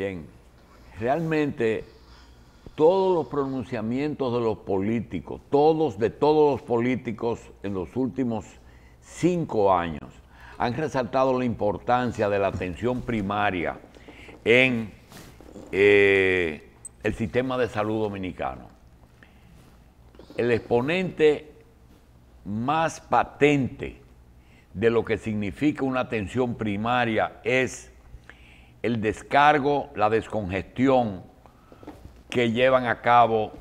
Bien, realmente todos los pronunciamientos de los políticos, todos de todos los políticos en los últimos cinco años, han resaltado la importancia de la atención primaria en eh, el sistema de salud dominicano. El exponente más patente de lo que significa una atención primaria es el descargo, la descongestión que llevan a cabo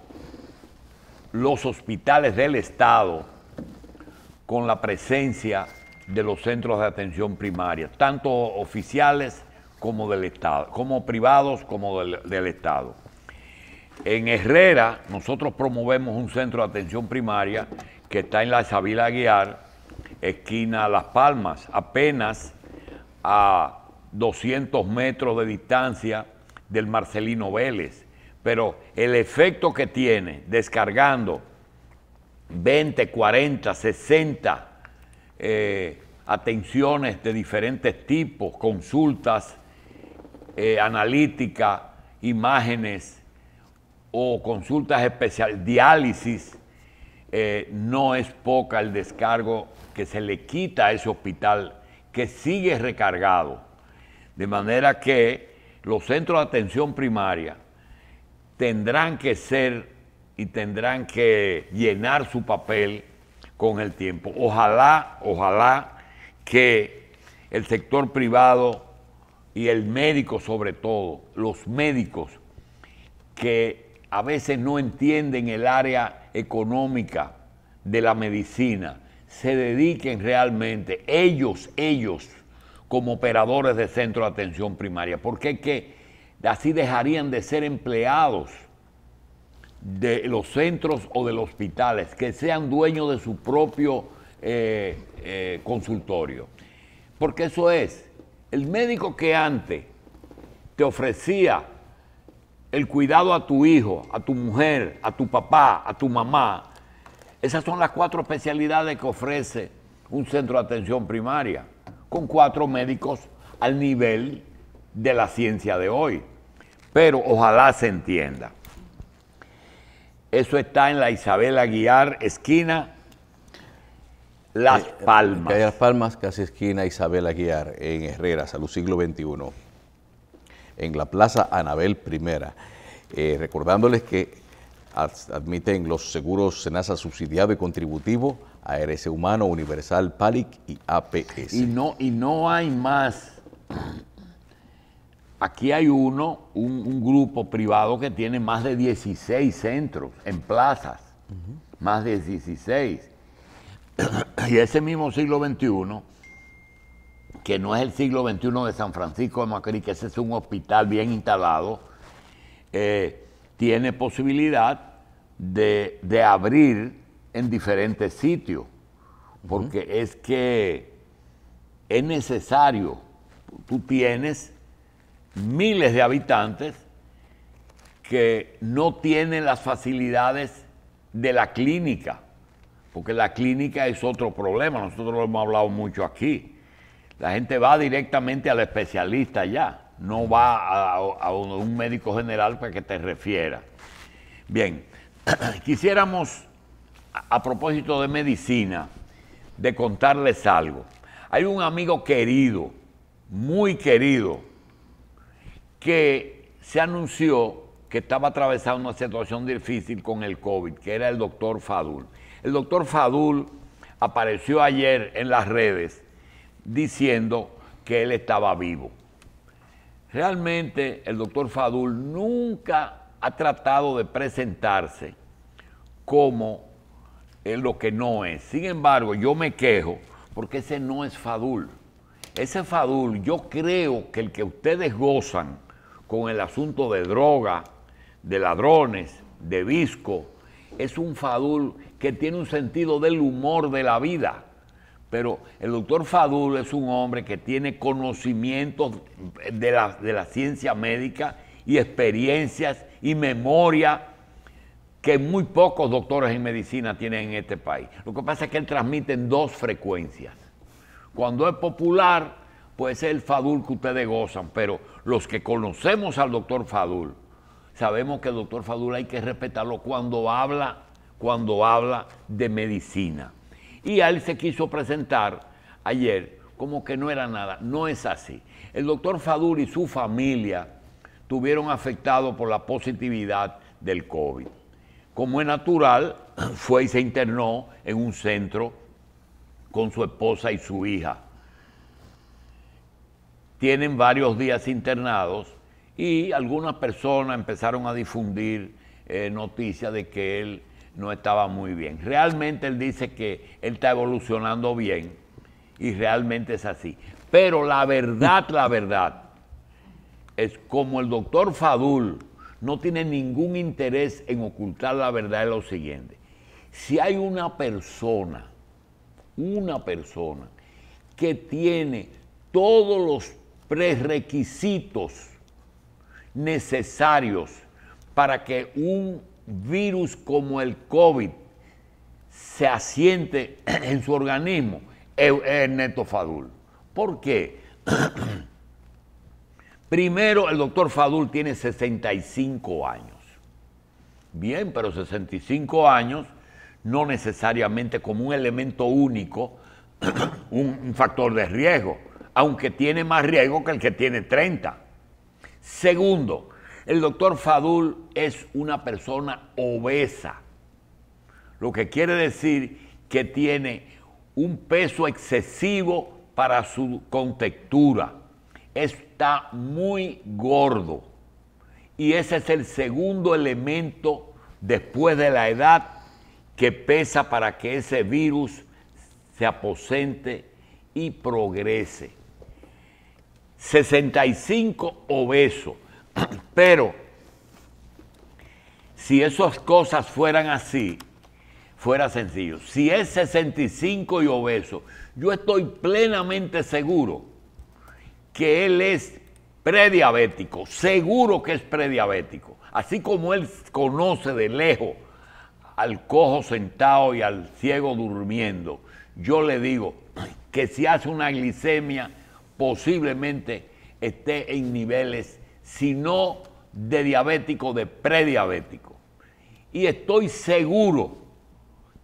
los hospitales del Estado con la presencia de los centros de atención primaria, tanto oficiales como del Estado, como privados como del, Estado. En Herrera nosotros promovemos un centro de atención primaria que está en la Savila Aguiar, esquina Las Palmas, apenas a 200 metros de distancia del Marcelino Vélez, pero el efecto que tiene descargando 20, 40, 60 atenciones de diferentes tipos, consultas, eh, analítica, imágenes o consultas especiales, diálisis, eh, no es poca el descargo que se le quita a ese hospital que sigue recargado. De manera que los centros de atención primaria tendrán que ser y tendrán que llenar su papel con el tiempo. Ojalá, ojalá que el sector privado y el médico sobre todo, los médicos que a veces no entienden el área económica de la medicina, se dediquen realmente, ellos, ellos, como operadores de centro de atención primaria, porque que así dejarían de ser empleados de los centros o de los hospitales, que sean dueños de su propio eh, eh, consultorio. Porque eso es, el médico que antes te ofrecía el cuidado a tu hijo, a tu mujer, a tu papá, a tu mamá, esas son las cuatro especialidades que ofrece un centro de atención primaria con cuatro médicos al nivel de la ciencia de hoy. Pero ojalá se entienda. Eso está en la Isabel Aguiar, esquina Las eh, eh, Palmas. Las Palmas, casi esquina Isabel Aguiar, en Herrera, Salud Siglo XXI, en la Plaza Anabel I. Eh, recordándoles que admiten los seguros Senasa subsidiado y contributivo, ARS Humano, Universal, PALIC y APS. Y no, y no hay más. Aquí hay uno, un, grupo privado que tiene más de 16 centros en plazas, más de 16. y ese mismo siglo XXI que no es el siglo XXI de San Francisco de Macorís, que ese es un hospital bien instalado, eh, tiene posibilidad de, abrir en diferentes sitios, porque es que es necesario, tú tienes miles de habitantes que no tienen las facilidades de la clínica, porque la clínica es otro problema, nosotros lo hemos hablado mucho aquí. La gente va directamente al especialista ya, no va a, a un médico general para que te refiera. Bien, Quisiéramos, a propósito de medicina, de contarles algo. Hay un amigo querido, muy querido, que se anunció que estaba atravesando una situación difícil con el COVID, que era el doctor Fadul. El doctor Fadul apareció ayer en las redes diciendo que él estaba vivo. Realmente el doctor Fadul nunca ha tratado de presentarse como eh, lo que no es. Sin embargo, yo me quejo porque ese no es Fadul. Ese Fadul, yo creo que el que ustedes gozan con el asunto de droga, de ladrones, de visco, es un Fadul que tiene un sentido del humor de la vida. Pero el doctor Fadul es un hombre que tiene conocimiento de la, de la ciencia médica y experiencias y memoria que muy pocos doctores en medicina tienen en este país. Lo que pasa es que él transmite en dos frecuencias. Cuando es popular, pues ser el Fadul que ustedes gozan, pero los que conocemos al doctor Fadul, sabemos que el doctor Fadul hay que respetarlo cuando habla, cuando habla de medicina. Y él se quiso presentar ayer como que no era nada. No es así. El doctor Fadul y su familia, tuvieron afectados por la positividad del COVID. Como es natural, fue y se internó en un centro con su esposa y su hija. Tienen varios días internados y algunas personas empezaron a difundir eh, noticias de que él no estaba muy bien. Realmente él dice que él está evolucionando bien y realmente es así. Pero la verdad, la verdad, es como el doctor Fadul no tiene ningún interés en ocultar la verdad es lo siguiente. Si hay una persona, una persona que tiene todos los prerequisitos necesarios para que un virus como el COVID se asiente en su organismo, es eh, Neto Fadul. ¿Por qué? Primero, el doctor Fadul tiene 65 años. Bien, pero 65 años no necesariamente como un elemento único, un factor de riesgo, aunque tiene más riesgo que el que tiene 30. Segundo, el doctor Fadul es una persona obesa, lo que quiere decir que tiene un peso excesivo para su contextura está muy gordo. Y ese es el segundo elemento después de la edad que pesa para que ese virus se aposente y progrese. 65 obeso Pero si esas cosas fueran así, fuera sencillo. Si es 65 y obeso, yo estoy plenamente seguro que él es prediabético, seguro que es prediabético, así como él conoce de lejos al cojo sentado y al ciego durmiendo, yo le digo que si hace una glicemia posiblemente esté en niveles, si no de diabético, de prediabético. Y estoy seguro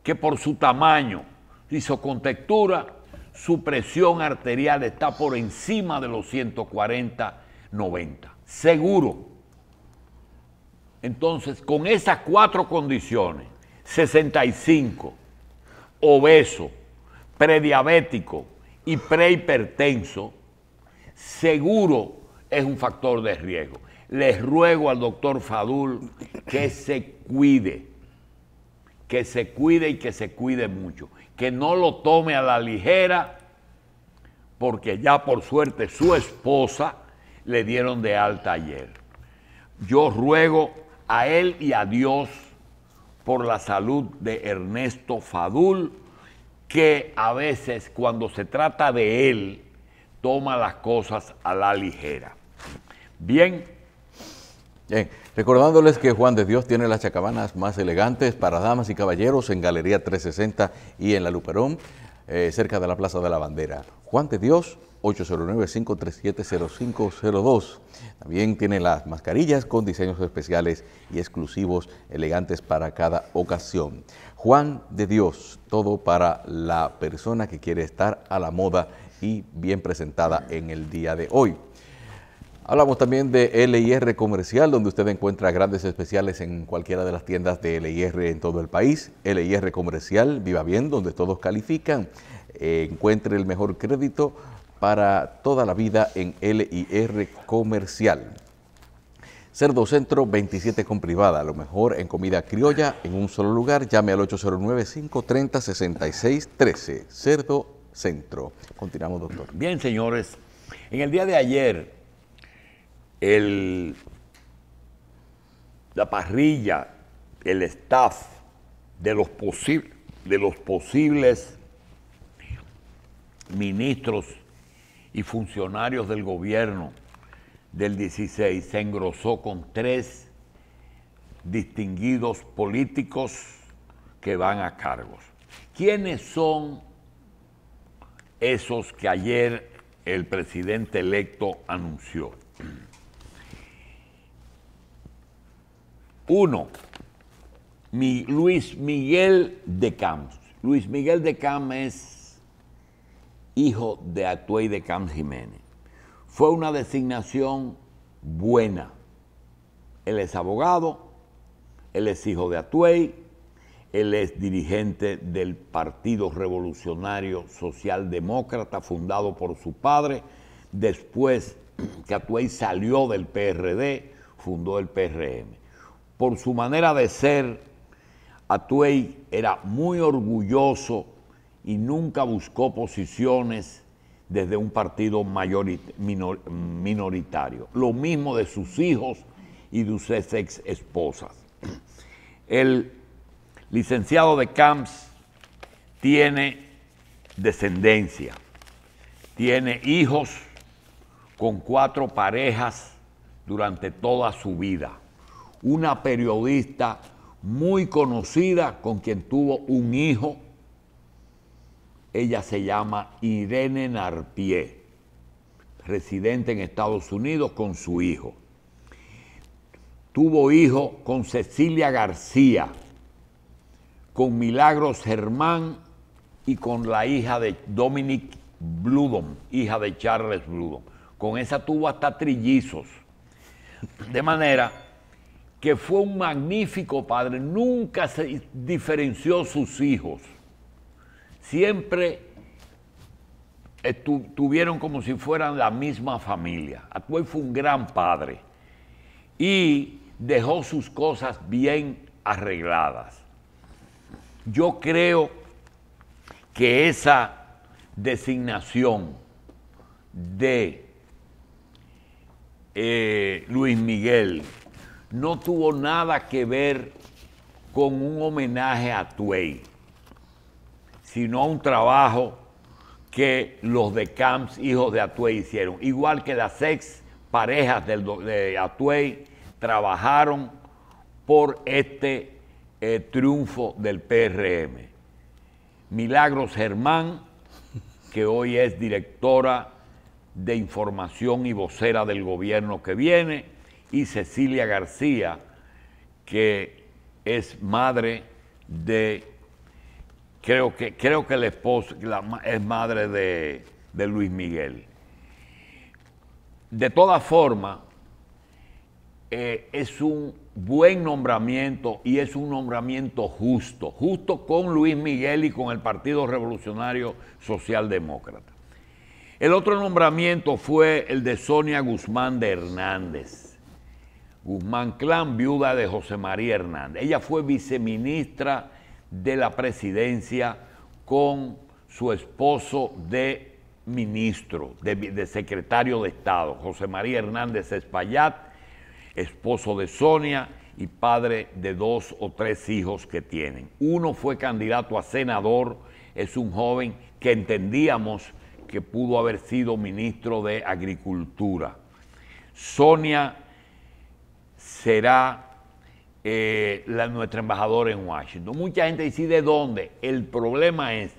que por su tamaño y su contextura su presión arterial está por encima de los 140, 90. Seguro. Entonces, con esas cuatro condiciones, 65, obeso, prediabético y prehipertenso, seguro es un factor de riesgo. Les ruego al doctor Fadul que se cuide, que se cuide y que se cuide mucho que no lo tome a la ligera, porque ya por suerte su esposa le dieron de alta ayer. Yo ruego a él y a Dios por la salud de Ernesto Fadul, que a veces cuando se trata de él, toma las cosas a la ligera. Bien, Bien, recordándoles que Juan de Dios tiene las chacabanas más elegantes para damas y caballeros en Galería 360 y en La Luperón, eh, cerca de la Plaza de la Bandera. Juan de Dios, 809-537-0502. También tiene las mascarillas con diseños especiales y exclusivos elegantes para cada ocasión. Juan de Dios, todo para la persona que quiere estar a la moda y bien presentada en el día de hoy. Hablamos también de LIR Comercial, donde usted encuentra grandes especiales en cualquiera de las tiendas de LIR en todo el país. LIR Comercial, viva bien, donde todos califican. Eh, encuentre el mejor crédito para toda la vida en LIR Comercial. Cerdo Centro 27 con privada, lo mejor en comida criolla en un solo lugar. Llame al 809-530-6613. Cerdo Centro. Continuamos, doctor. Bien, señores. En el día de ayer, la parrilla, el staff de los, posibles de los posibles ministros y funcionarios del gobierno del 16 se engrosó con tres distinguidos políticos que van a cargos. ¿Quiénes son esos que ayer el presidente electo anunció? Uno, Luis Miguel de Camps. Luis Miguel de Camps es hijo de Atuey de Camps Jiménez. Fue una designación buena. Él es abogado, él es hijo de Atuey, él es dirigente del Partido Revolucionario Socialdemócrata fundado por su padre. Después que Atuey salió del PRD, fundó el PRM por su manera de ser, Atuey era muy orgulloso y nunca buscó posiciones desde un partido minoritario. Lo mismo de sus hijos y de sus ex esposas. El licenciado de Camps tiene descendencia, tiene hijos con cuatro parejas durante toda su vida una periodista muy conocida con quien tuvo un hijo. Ella se llama Irene Narpié, residente en Estados Unidos con su hijo. Tuvo hijo con Cecilia García, con Milagros Germán y con la hija de Dominic Bludon, hija de Charles Bludon. Con esa tuvo hasta trillizos. De manera que fue un magnífico padre, nunca se diferenció sus hijos. Siempre tuvieron como si fueran la misma familia. acuay fue un gran padre y dejó sus cosas bien arregladas. Yo creo que esa designación de eh, Luis Miguel no tuvo nada que ver con un homenaje a Tuey, sino a un trabajo que los de Camps, hijos de Atuey, hicieron. Igual que las ex parejas de Atuey trabajaron por este eh, triunfo del PRM. Milagros Germán, que hoy es directora de información y vocera del gobierno que viene, y Cecilia García, que es madre de, creo que, creo que el es madre de, de Luis Miguel. De todas formas, eh, es un buen nombramiento y es un nombramiento justo, justo con Luis Miguel y con el Partido Revolucionario Socialdemócrata. El otro nombramiento fue el de Sonia Guzmán de Hernández. Guzmán Clan, viuda de José María Hernández. Ella fue viceministra de la presidencia con su esposo de ministro, de, secretario de Estado, José María Hernández Espaillat, esposo de Sonia y padre de dos o tres hijos que tienen. Uno fue candidato a senador, es un joven que entendíamos que pudo haber sido ministro de Agricultura. Sonia será eh, la, nuestra embajadora en Washington. Mucha gente dice, ¿de dónde? El problema es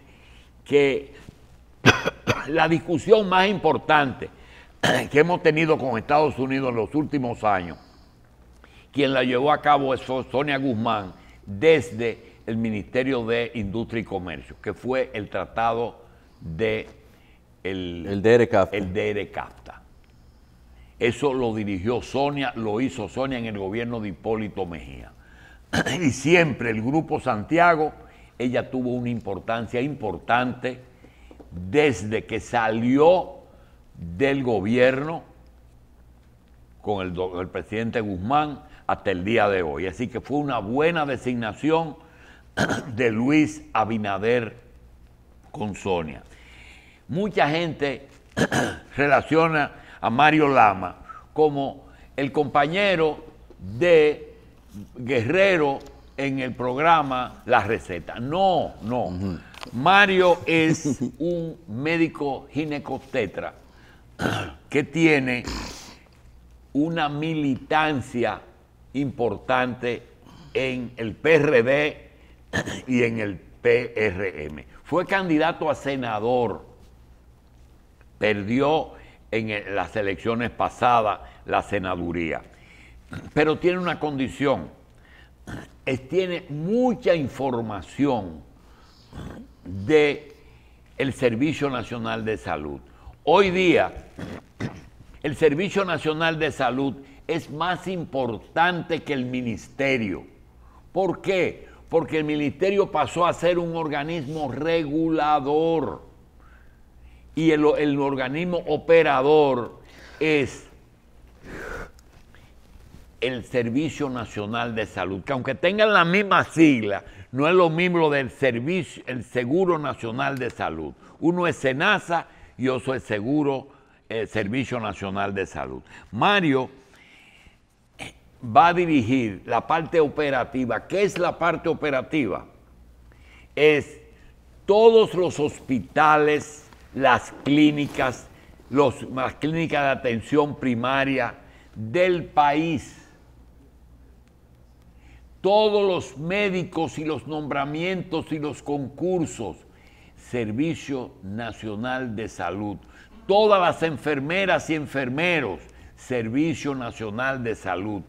que la discusión más importante que hemos tenido con Estados Unidos en los últimos años, quien la llevó a cabo es Sonia Guzmán desde el Ministerio de Industria y Comercio, que fue el tratado de... El, eso lo dirigió Sonia, lo hizo Sonia en el gobierno de Hipólito Mejía. y siempre el Grupo Santiago, ella tuvo una importancia importante desde que salió del gobierno con el, presidente Guzmán hasta el día de hoy. Así que fue una buena designación de Luis Abinader con Sonia. Mucha gente relaciona a Mario Lama como el compañero de Guerrero en el programa La Receta. No, no. Mario es un médico ginecostetra que tiene una militancia importante en el PRD y en el PRM. Fue candidato a senador, perdió en eh, las elecciones pasadas la senaduría. Pero tiene una condición, es, tiene mucha información de Servicio Nacional de Salud. Hoy día, el Servicio Nacional de Salud es más importante que el ministerio. ¿Por qué? Porque el ministerio pasó a ser un organismo regulador y el, organismo operador es el Servicio Nacional de Salud, que aunque tengan la misma sigla, no es lo mismo del servicio, el Seguro Nacional de Salud. Uno es SENASA y otro es Seguro, el eh, Servicio Nacional de Salud. Mario eh, va a dirigir la parte operativa. ¿Qué es la parte operativa? Es todos los hospitales las clínicas, las clínicas de atención primaria del país. Todos los médicos y los nombramientos y los concursos. Servicio Nacional de Salud. Todas las enfermeras y enfermeros. Servicio Nacional de Salud.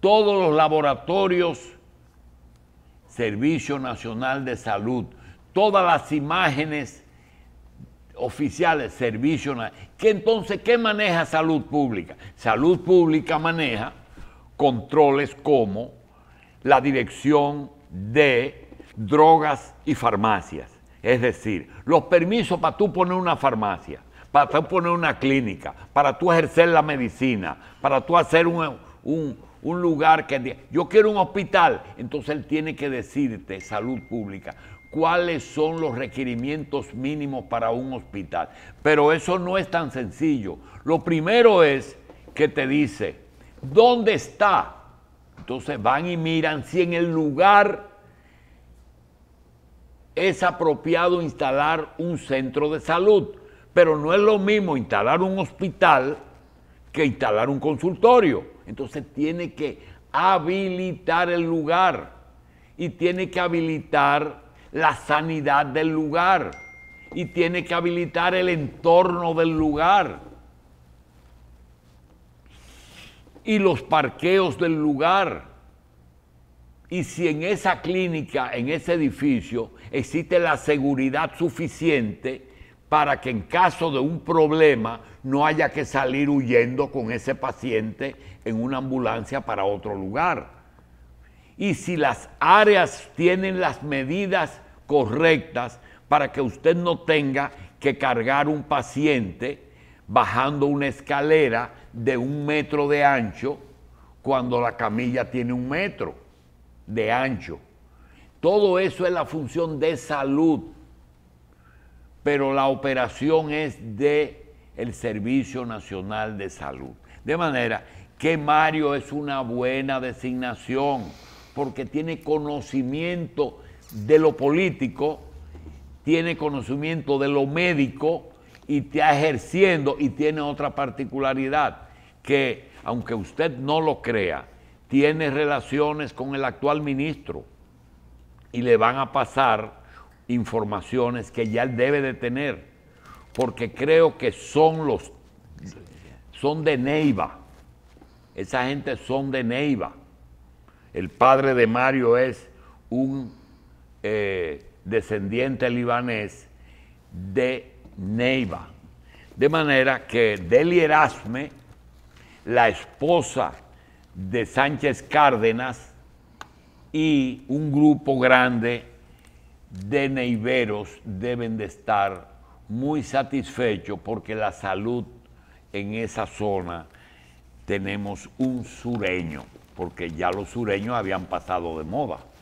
Todos los laboratorios. Servicio Nacional de Salud. Todas las imágenes oficiales, servicios que entonces qué maneja salud pública? Salud pública maneja controles como la dirección de drogas y farmacias, es decir, los permisos para tú poner una farmacia, para tú poner una clínica, para tú ejercer la medicina, para tú hacer un, un, un lugar que yo quiero un hospital, entonces él tiene que decirte salud pública cuáles son los requerimientos mínimos para un hospital. Pero eso no es tan sencillo. Lo primero es que te dice, ¿dónde está? Entonces van y miran si en el lugar es apropiado instalar un centro de salud. Pero no es lo mismo instalar un hospital que instalar un consultorio. Entonces tiene que habilitar el lugar y tiene que habilitar la sanidad del lugar y tiene que habilitar el entorno del lugar y los parqueos del lugar. Y si en esa clínica, en ese edificio, existe la seguridad suficiente para que en caso de un problema no haya que salir huyendo con ese paciente en una ambulancia para otro lugar y si las áreas tienen las medidas correctas para que usted no tenga que cargar un paciente bajando una escalera de un metro de ancho cuando la camilla tiene un metro de ancho. Todo eso es la función de salud, pero la operación es de el Servicio Nacional de Salud. De manera que Mario es una buena designación porque tiene conocimiento de lo político, tiene conocimiento de lo médico y está ejerciendo y tiene otra particularidad que, aunque usted no lo crea, tiene relaciones con el actual ministro y le van a pasar informaciones que ya él debe de tener, porque creo que son los, son de Neiva, esa gente son de Neiva el padre de Mario es un eh, descendiente libanés de Neiva. De manera que Deli Erasme, la esposa de Sánchez Cárdenas y un grupo grande de neiveros deben de estar muy satisfechos porque la salud en esa zona tenemos un sureño porque ya los sureños habían pasado de moda.